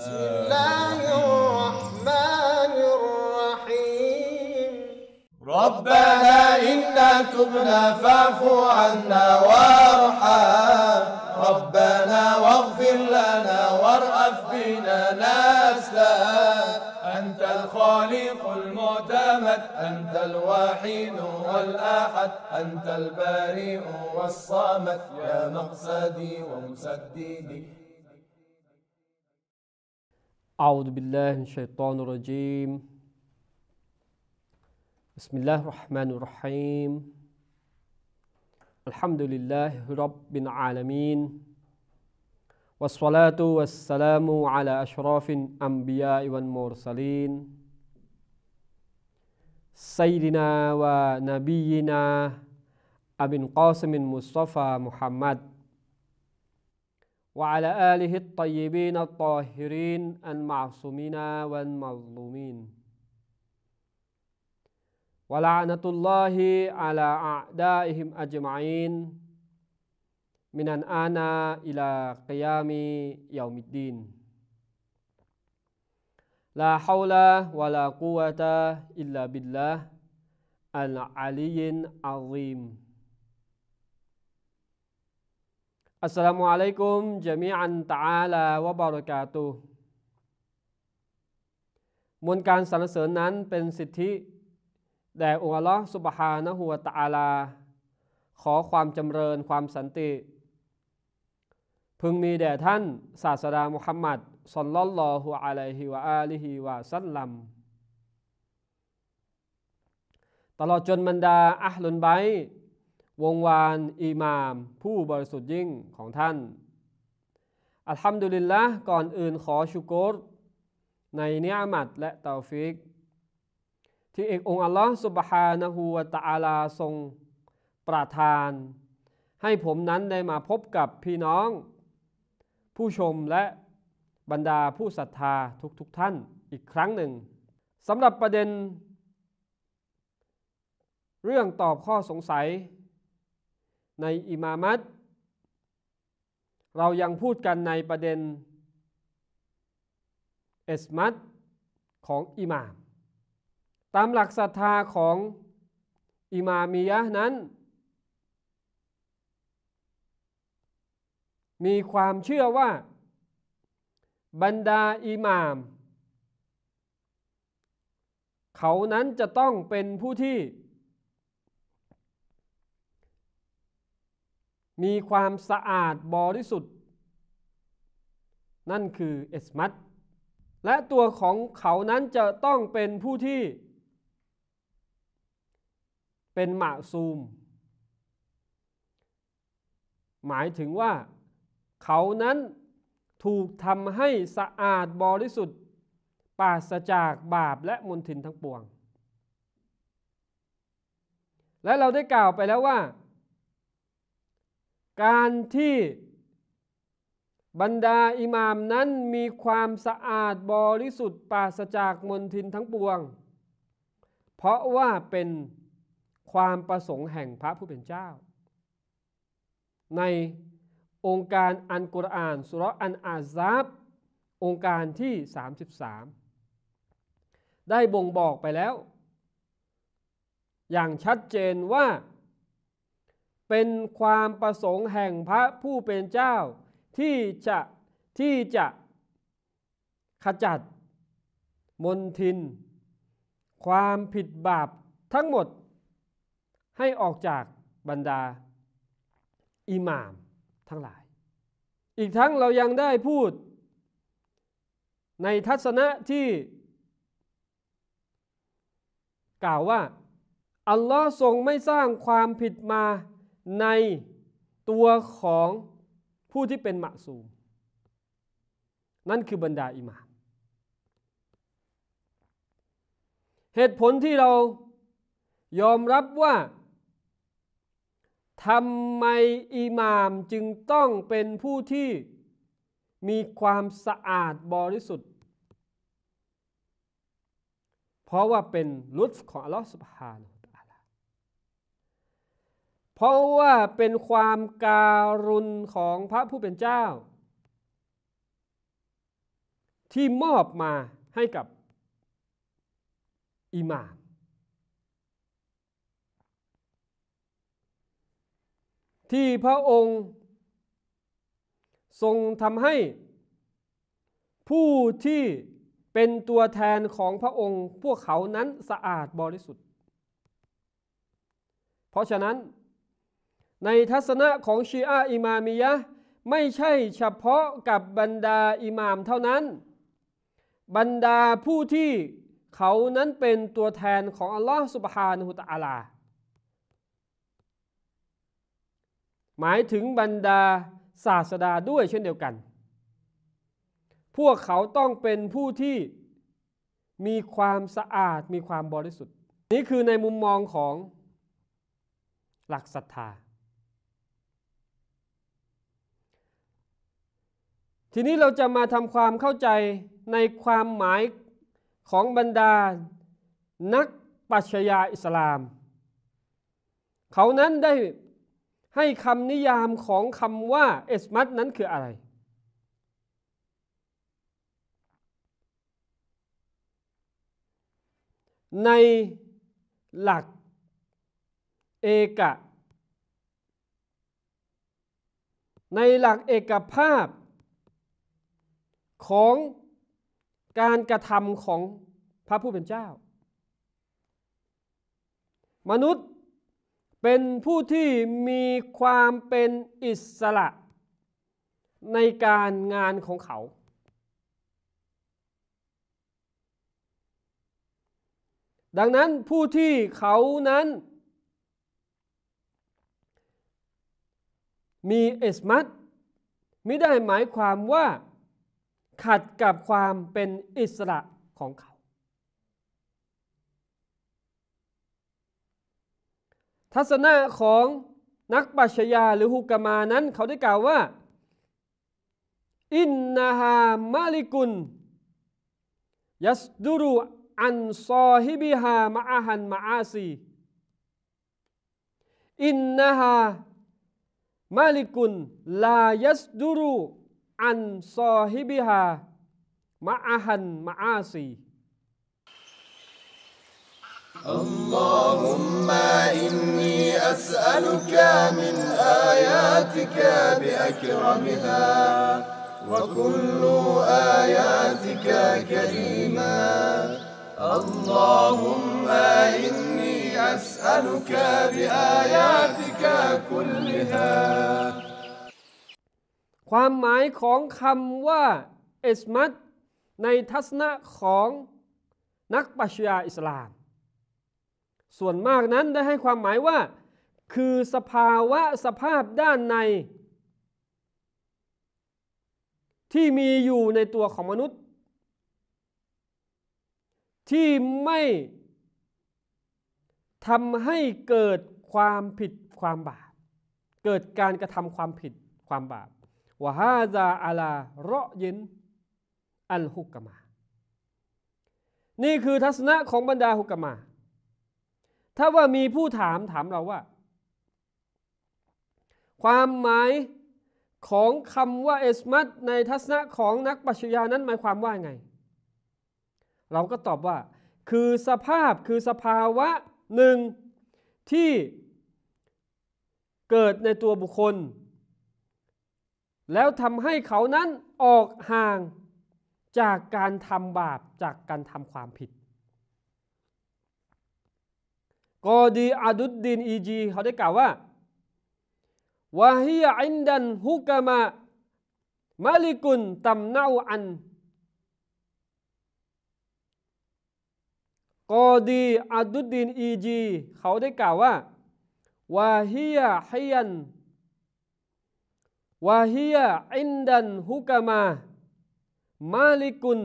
بسم الله الرحمن الرحيم ربنا إنا تبنا فاعف عنا وارحم ربنا واغفر لنا وارأف بنا نسلا أنت الخالق المعتمد أنت الوحيد والأحد أنت البارئ والصمد يا مقصدي ومسددي أعوذ بالله من الشيطان الرجيم بسم الله الرحمن الرحيم الحمد لله رب العالمين والصلاة والسلام على أشرف الأنبياء والمرسلين سيدنا ونبينا أبن قاسم المصطفى محمد وعلى آله الطيبين الطاهرين المعصومين والمظلومين ولعنة الله على أعدائهم أجمعين من الآن إلى قيام يوم الدين لا حول ولا قوة إلا بالله العلي العظيم อัส a ลามุอะลัยกุมจ m มีอันตาลาวะบาร k กาตูมวลการสรรเสริญนั้นเป็นสิทธิแด่องค์อัลลอฮสุบฮานะฮุวาตาลา ขอความจำเริญความสันติ พึงมีแด่ท่าน ศาสดามุฮัมมัดสลลัลลอฮุอะลัยฮิวะอาลิฮิวะสัลลัมตลอดจนบรรดาอัลลุนไบวงวานอิหมาม ผู้บริสุทธิ์ยิ่งของท่าน อัลฮัมดุลิลละก่อนอื่นขอชุกรในเนื้อมัดและเตาฟิก ที่เอกองอัลลอฮ์สุบฮานะฮูวะตะอาลาทรง ประทาน ให้ผมนั้นได้มาพบกับพี่น้อง ผู้ชมและบรรดาผู้ศรัทธาทุกๆทท่านอีกครั้งหนึ่งสำหรับประเด็น เรื่องตอบข้อสงสัยในอิมามัตเรายังพูดกันในประเด็น เอสมัตของอิมาม ตามหลักศรัทธาของอิมามียะนั้น มีความเชื่อว่าบรรดาอิหมาม เขานั้นจะต้องเป็นผู้ที่มีความสะอาดบริสุทธิ์ นั่นคือเอสมัตและตัวของเขานั้นจะต้องเป็นผู้ที่ เป็นมาซูม หมายถึงว่า เขานั้นถูกทำให้สะอาดบริสุทธิ์ปราศจากบาปและมลทินทั้งปวง และเราได้กล่าวไปแล้วว่าการที่บรรดาอิหมามนั้นมีความสะอาดบริสุทธิ์ปราศจากมลทินทั้งปวง เพราะว่าเป็นความประสงค์แห่งพระผู้เป็นเจ้า ในองค์การอันกุรอานสุรอันอาซับองค์การที่ 33 ได้บ่งบอกไปแล้ว อย่างชัดเจนว่าเป็นความประสงค์แห่งพระผู้เป็นเจ้า ที่จะที่จะ ขจัด มนทิน ความผิดบาปทั้งหมด ให้ออกจากบรรดา อิหม่ามทั้งหลาย อีกทั้งเรายังได้พูด ในทัศนะที่ กล่าวว่า อัลลอฮ์ทรงไม่สร้างความผิดมาในตัวของผู้ที่เป็นมะซูม นั่นคือบรรดาอิหมาม เหตุผลที่เรายอมรับว่าทำไมอิหมามจึงต้องเป็นผู้ที่มีความสะอาดบริสุทธิ์ เพราะว่าเป็นลุตของอัลลอฮฺสุบฮานะเพราะว่าเป็นความการุณของพระผู้เป็นเจ้า ที่มอบมาให้กับอิมามที่พระองค์ ทรงทำให้ ผู้ที่เป็นตัวแทนของพระองค์พวกเขานั้นสะอาดบริสุทธิ์ เพราะฉะนั้นในทัศนะของชีอะอิมามียะไม่ใช่เฉพาะกับบรรดาอิหมามเท่านั้น บรรดาผู้ที่เขานั้นเป็นตัวแทนของอัลลอฮ์สุบฮานุตะอาลา หมายถึงบรรดาศาสดาด้วยเช่นเดียวกัน พวกเขาต้องเป็นผู้ที่มีความสะอาดมีความบริสุทธิ์นี่คือในมุมมองของหลักศรัทธาทีนี้เราจะมาทำความเข้าใจในความหมายของบรรดานักปัชญาอิสลาม เขานั้นได้ให้คำนิยามของคำว่า เอสมัตนั้นคืออะไร ในหลักเอกะ ในหลักเอกภาพของการกระทำของพระผู้เป็นเจ้า มนุษย์เป็นผู้ที่มีความเป็นอิสระ ในการงานของเขา ดังนั้นผู้ที่เขานั้นมีเอสมัตไม่ได้หมายความว่าขัดกับความเป็นอิสระของเขา ทัศนะของนักปัชญาหรือฮุกมานั้น เขาได้กล่าวว่า อินนาฮามาลิกุน ยัสดุรุอันซอฮิบิฮามะอาหันมาอาซี อินนาฮามาลิกุน ลายัสดุรุ عن صاحبها معها المعاصي اللهم إني أسألك من آياتك بأكرمها وكل آياتك كريمة اللهم إني أسألك بآياتك كلها ความหมายของคำว่าเอสมัตในทัศนะของนักปัชญาอิสลาม ส่วนมากนั้นได้ให้ความหมายว่าคือสภาวะสภาพด้านใน ที่มีอยู่ในตัวของมนุษย์ ที่ไม่ทำให้เกิดความผิดความบาปเกิดการกระทำความผิดความบาปวะฮาซาอาลาเราะยินอัลฮุกมานี่คือทัศนะของบรรดาฮุกมา ถ้าว่ามีผู้ถามถามเราว่า ความหมายของคำว่าเอสมัตในทัศนะของนักปัชญานั้นหมายความว่าไง เราก็ตอบว่าคือสภาพคือสภาวะหนึ่งที่เกิดในตัวบุคคลแล้วทำให้เขานั้นออกห่างจากการทำบาปจากการทำความผิด กอดีอาดุดดินอีจี เขาได้กล่าวว่า วาฮิยาอินดันฮุกามะมาลิกุนตัมนาอัน กอดีอาดุดดินอีจีเขาได้กล่าวว่า วาฮิยาฮิยันวาฮียอินดันฮุกามา มาลิกุน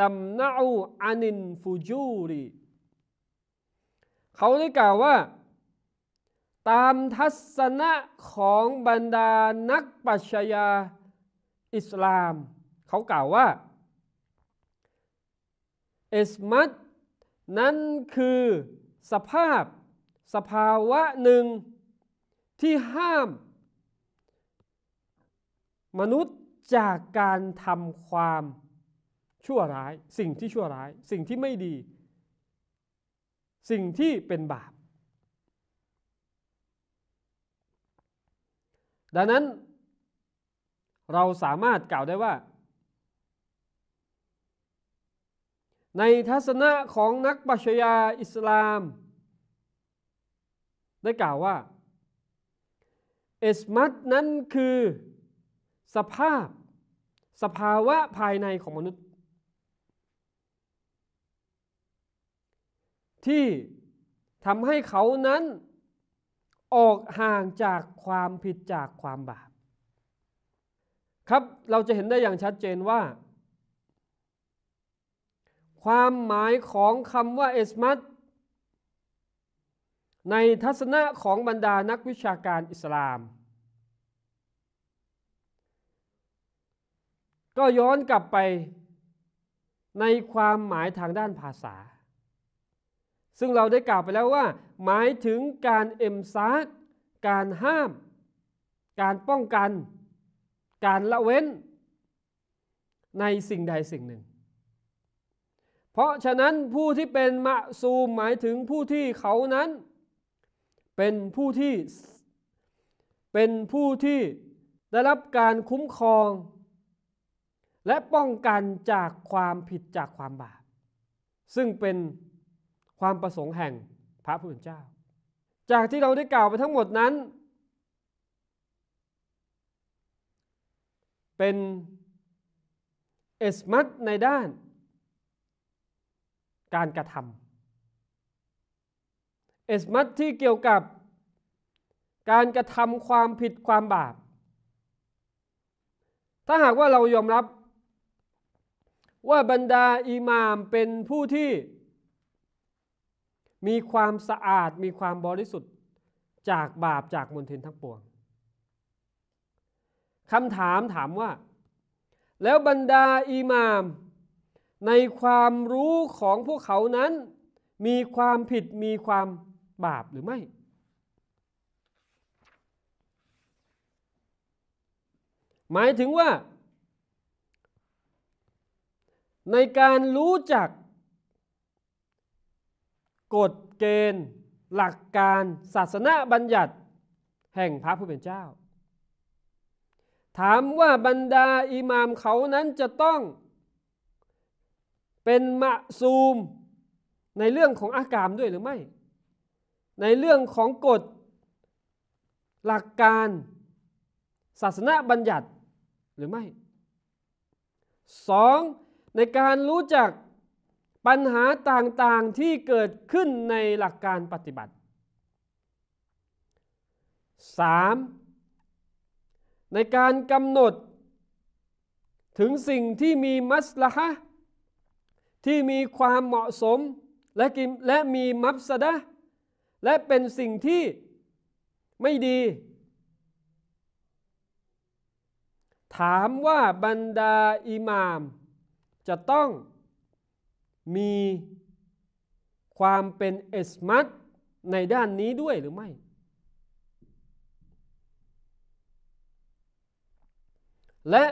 ตัมนาอูอานินฟูจูรีเขาได้กล่าวว่า ตามทัศนะ ของบรรดานักปัชญาอิสลาม เขากล่าวว่าอิสมัตนั้นคือสภาพสภาวะหนึ่ง ที่ห้ามมนุษย์จากการทำความชั่วร้าย สิ่งที่ชั่วร้ายสิ่งที่ไม่ดี สิ่งที่เป็นบาป ดังนั้น เราสามารถกล่าวได้ว่า ในทัศนะของนักปัชญาอิสลาม ได้กล่าวว่าเอสมัตนั้นคือสภาพสภาวะภายในของมนุษย์ ที่ทำให้เขานั้นออกห่างจากความผิดจากความบาปครับเราจะเห็นได้อย่างชัดเจนว่า ความหมายของคำว่าเอสมัตในทัศนะของบรรดานักวิชาการอิสลามก็ย้อนกลับไปในความหมายทางด้านภาษา ซึ่งเราได้กล่าวไปแล้วว่าหมายถึงการเอ็มซากการห้าม การป้องกัน การละเว้น ในสิ่งใดสิ่งหนึ่ง เพราะฉะนั้นผู้ที่เป็นมะซูมหมายถึงผู้ที่เขานั้น เป็นผู้ที่ เป็นผู้ที่ได้รับการคุ้มครองและป้องกันจากความผิดจากความบาป ซึ่งเป็นความประสงค์แห่งพระผู้เป็นเจ้า จากที่เราได้กล่าวไปทั้งหมดนั้น เป็น เอสมัตในด้าน การกระทำเอสมัตที่เกี่ยวกับ การกระทำความผิดความบาป ถ้าหากว่าเรายอมรับว่าบรรดาอิหม่ามเป็นผู้ที่ มีความสะอาดมีความบริสุทธิ์จากบาปจากมลทินทั้งปวง คำถามถามว่า แล้วบรรดาอิหม่าม ในความรู้ของพวกเขานั้น มีความผิดมีความบาปหรือไม่ หมายถึงว่าในการรู้จักกฎเกณฑ์ หลักการศาสนาบัญญัติ แห่งพระผู้เป็นเจ้า ถามว่าบรรดาอิหมามเขานั้นจะต้องเป็นมะซูมในเรื่องของอากามด้วยหรือไม่ ในเรื่องของกฎ หลักการศาสนาบัญญัติหรือไม่สองในการรู้จักปัญหาต่างๆที่เกิดขึ้นในหลักการปฏิบัติ 3. ในการกำหนด ถึงสิ่งที่มีมัสละฮะที่มีความเหมาะสมและกิและมีมัฟสดะและเป็นสิ่งที่ไม่ดี ถามว่าบรรดาอิหมามจะต้องมีความเป็นเอสมัตในด้านนี้ด้วยหรือไม่ และ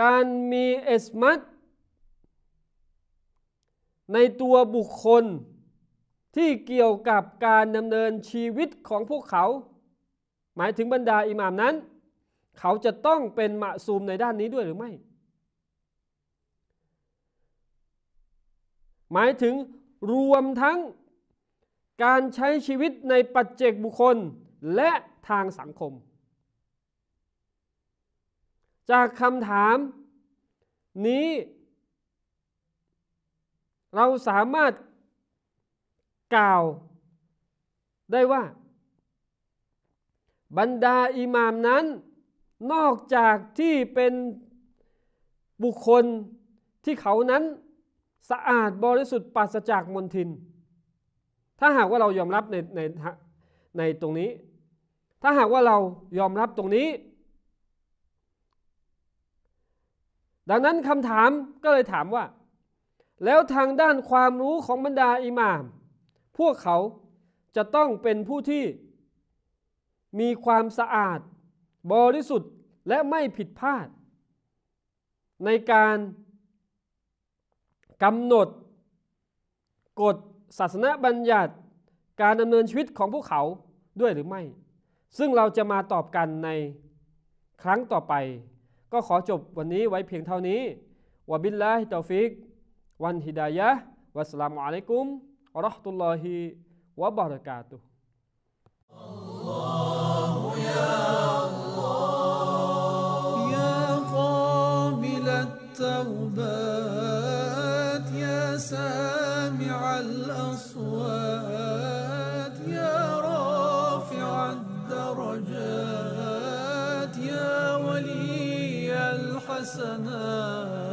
การมีเอสมัตในตัวบุคคลที่เกี่ยวกับการดำเนินชีวิตของพวกเขา หมายถึงบรรดาอิหมามนั้นเขาจะต้องเป็นมะซูมในด้านนี้ด้วยหรือไม่ หมายถึงรวมทั้งการใช้ชีวิตในปัจเจกบุคคลและทางสังคม จากคำถาม นี้ เราสามารถกล่าว ได้ว่า บรรดาอิหมามนั้นนอกจากที่เป็นบุคคลที่เขานั้นสะอาดบริสุทธิ์ปราศจากมลทิน ถ้าหากว่าเรายอมรับในในในตรงนี้ ถ้าหากว่าเรายอมรับตรงนี้ ดังนั้นคำถามก็เลยถามว่า แล้วทางด้านความรู้ของบรรดาอิหม่าม พวกเขาจะต้องเป็นผู้ที่มีความสะอาดบริสุทธิ์และไม่ผิดพลาด ในการกำหนด กฎศาสนบัญญัติการดำเนินชีวิตของพวกเขาด้วยหรือไม่ ซึ่งเราจะมาตอบกันในครั้งต่อไป ก็ขอจบวันนี้ไว้เพียงเท่านี้วบิลลาฮิตอฟิกวันฮิดายะวัสลามุอะลัยกุม ورحمة ะ ل ะ ه و ร ر ก ا ตุ التوبات يا سامع الأصوات يا رافع الدرجات يا ولي الحسنات